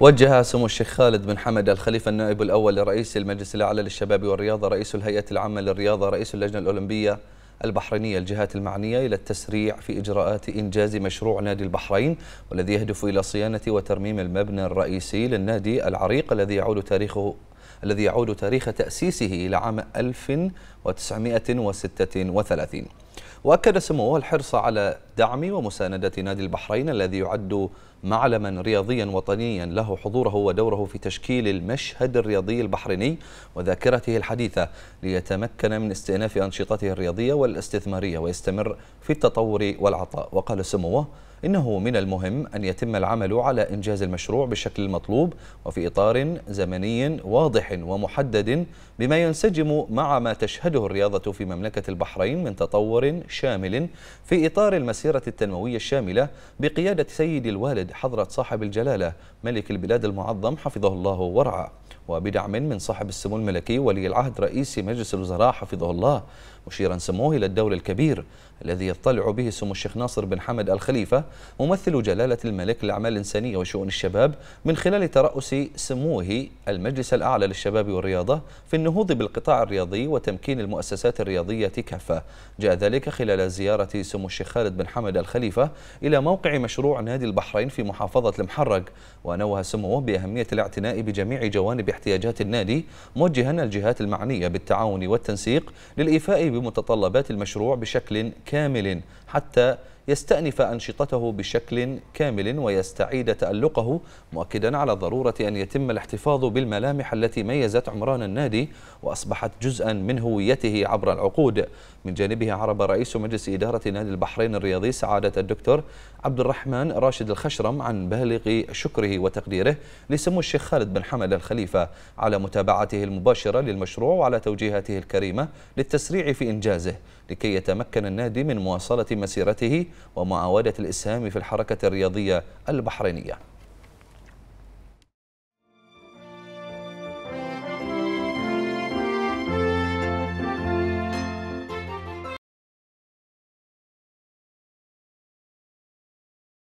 وجه سمو الشيخ خالد بن حمد الخليفة النائب الأول لرئيس المجلس الأعلى للشباب والرياضة رئيس الهيئة العامة للرياضة رئيس اللجنة الأولمبية البحرينية الجهات المعنية إلى التسريع في إجراءات إنجاز مشروع نادي البحرين والذي يهدف إلى صيانة وترميم المبنى الرئيسي للنادي العريق الذي يعود تاريخه الذي يعود تاريخ تأسيسه إلى عام 1936 وأكد سموه الحرص على دعم ومساندة نادي البحرين الذي يعد معلما رياضيا وطنيا له حضوره ودوره في تشكيل المشهد الرياضي البحريني وذاكرته الحديثة ليتمكن من استئناف أنشطته الرياضية والاستثمارية ويستمر في التطور والعطاء وقال سموه إنه من المهم أن يتم العمل على إنجاز المشروع بالشكل المطلوب وفي إطار زمني واضح ومحدد بما ينسجم مع ما تشهده الرياضة في مملكة البحرين من تطور شامل في إطار المسيرة التنموية الشاملة بقيادة سيد الوالد بحضرة صاحب الجلالة ملك البلاد المعظم حفظه الله ورعاه وبدعم من صاحب السمو الملكي ولي العهد رئيس مجلس الوزراء حفظه الله مشيرا سموه إلى الدور الكبير الذي يطلع به سمو الشيخ ناصر بن حمد الخليفة ممثل جلالة الملك للأعمال الإنسانية وشؤون الشباب من خلال ترأس سموه المجلس الأعلى للشباب والرياضة في النهوض بالقطاع الرياضي وتمكين المؤسسات الرياضية كافة جاء ذلك خلال زيارة سمو الشيخ خالد بن حمد الخليفة إلى موقع مشروع نادي البحرين في محافظة المحرق ونوه سموه بأهمية الاعتناء بجميع جوانب احتياجات النادي موجها الجهات المعنية بالتعاون والتنسيق للإيفاء بمتطلبات المشروع بشكل كامل حتى يستأنف أنشطته بشكل كامل ويستعيد تألقه مؤكدا على ضرورة أن يتم الاحتفاظ بالملامح التي ميزت عمران النادي وأصبحت جزءا من هويته عبر العقود من جانبه عرب رئيس مجلس إدارة نادي البحرين الرياضي سعادة الدكتور عبد الرحمن راشد الخشرم عن بالغ شكره وتقديره لسمو الشيخ خالد بن حمد الخليفة على متابعته المباشرة للمشروع وعلى توجيهاته الكريمة للتسريع في إنجازه لكي يتمكن النادي من مواصلة مسيرته ومعاودة الإسهام في الحركة الرياضية البحرينية